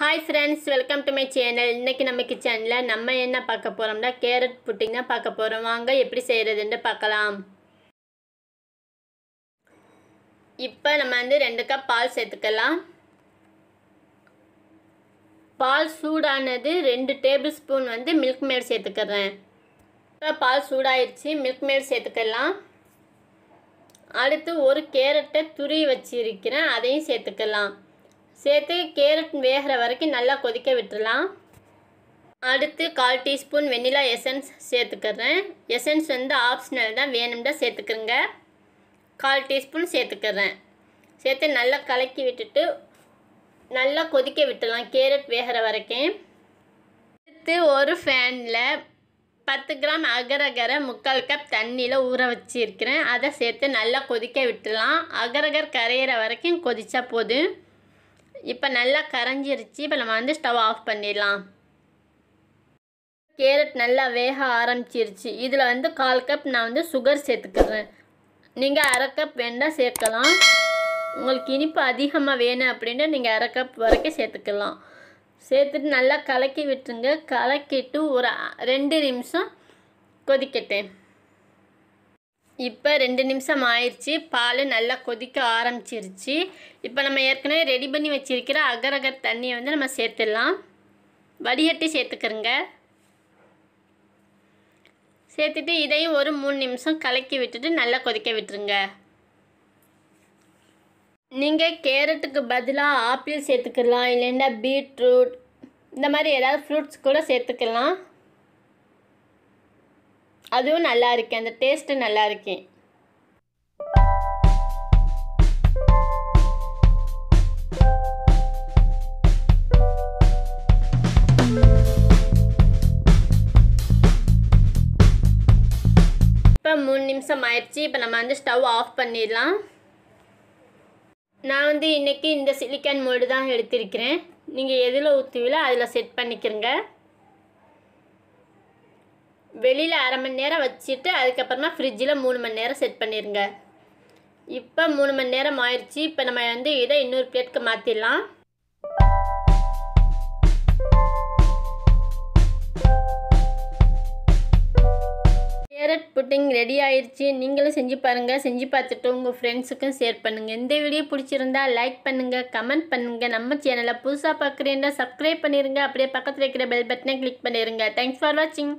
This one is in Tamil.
hi friends welcome to my channel இன்றைக்கி நம்ம கிச்சனில் நம்ம என்ன பார்க்க போகிறோம்னா கேரட் புட்டிங் தான் பார்க்க போகிறோம் வாங்க எப்படி செய்கிறதுன்ட்டு பார்க்கலாம் இப்போ நம்ம வந்து ரெண்டு கப் பால் சேர்த்துக்கலாம் பால் சூடானது ரெண்டு டேபிள் ஸ்பூன் வந்து மில்க் மேட் சேர்த்துக்கிறேன் இப்போ பால் சூடாயிடுச்சு மில்க் மேட் சேர்த்துக்கலாம் அடுத்து ஒரு கேரட்டை துரி வச்சிருக்கிறேன் அதையும் சேர்த்துக்கலாம் சேர்த்து கேரட் வேகிற வரைக்கும் நல்லா கொதிக்க விட்டுடலாம் அடுத்து கால் டீஸ்பூன் வெண்ணிலா எசன்ஸ் சேர்த்துக்கிறேன் எசன்ஸ் வந்து ஆப்ஷனல் தான் வேணும்னா சேர்த்துக்கிறேங்க கால் டீஸ்பூன் சேர்த்துக்கிறேன் சேர்த்து நல்லா கலக்கி விட்டுட்டு நல்லா கொதிக்க விட்டுடலாம் கேரட் வேகிற வரைக்கும் அடுத்து ஒரு ஃபேனில் பத்து கிராம் அகரகர முக்கால் கப் தண்ணியில் ஊற வச்சுருக்கிறேன் அதை சேர்த்து நல்லா கொதிக்க விட்டுடலாம் அகரகர் கரையிற வரைக்கும் கொதித்தா போதும் இப்போ நல்லா கரைஞ்சிருச்சு இப்போ நம்ம வந்து ஸ்டவ் ஆஃப் பண்ணிடலாம் கேரட் நல்லா வேக ஆரம்பிச்சிருச்சு இதில் வந்து கால் கப் நான் வந்து சுகர் சேர்த்துக்கிறேன் நீங்கள் அரை கப் வேணால் சேர்க்கலாம் உங்களுக்கு இனிப்பு அதிகமாக வேணும் அப்படின்ட்டு நீங்கள் அரை கப் வரைக்கும் சேர்த்துக்கலாம் சேர்த்துட்டு நல்லா கலக்கி விட்டுருங்க கலக்கிட்டு ஒரு ரெண்டு நிமிஷம் கொதிக்கட்டேன் இப்போ ரெண்டு நிமிஷம் ஆயிடுச்சு பால் நல்லா கொதிக்க ஆரம்பிச்சிருச்சு இப்போ நம்ம ஏற்கனவே ரெடி பண்ணி வச்சுருக்கிற அகரகர் தண்ணியை வந்து நம்ம சேர்த்துடலாம் வடிகட்டி சேர்த்துக்கிறோங்க சேர்த்துட்டு இதையும் ஒரு மூணு நிமிஷம் கலக்கி விட்டுட்டு நல்லா கொதிக்க விட்டுருங்க நீங்கள் கேரட்டுக்கு பதிலாக ஆப்பிள் சேர்த்துக்கலாம் இல்லைன்னா பீட்ரூட் இந்த மாதிரி ஏதாவது ஃப்ரூட்ஸ் கூட சேர்த்துக்கலாம் அதுவும் நல்லா இருக்கு அந்த டேஸ்ட்டு நல்லா இருக்கு இப்போ மூணு நிமிஷம் ஆயிடுச்சு இப்போ நம்ம வந்து ஸ்டவ் ஆஃப் பண்ணிடலாம் நான் வந்து இன்றைக்கி இந்த சிலிக்கன் மோல்டு தான் எடுத்திருக்கிறேன் நீங்கள் எதில் ஊற்றுவீங்களோ அதில் செட் பண்ணிக்கிறேங்க வெளியில் அரை மணி நேரம் வச்சுட்டு அதுக்கப்புறமா ஃப்ரிட்ஜில் மூணு மணி நேரம் செட் பண்ணிடுங்க இப்போ மூணு மணி நேரம் ஆயிடுச்சு இப்போ நம்ம வந்து இதை இன்னொரு பிளேட்க்கு மாற்றிடலாம் கேரட் புட்டிங் ரெடி ஆயிடுச்சு நீங்களும் செஞ்சு பாருங்கள் செஞ்சு பார்த்துட்டு உங்கள் ஃப்ரெண்ட்ஸுக்கும் ஷேர் பண்ணுங்கள் இந்த வீடியோ பிடிச்சிருந்தா லைக் பண்ணுங்கள் கமெண்ட் பண்ணுங்கள் நம்ம சேனலை புதுசாக பார்க்குறீங்கன்னா சப்ஸ்கிரைப் பண்ணிடுங்க அப்படியே பக்கத்தில் இருக்கிற பெல் பட்டனை கிளிக் பண்ணிடுங்க தேங்க்ஸ் ஃபார் வாட்சிங்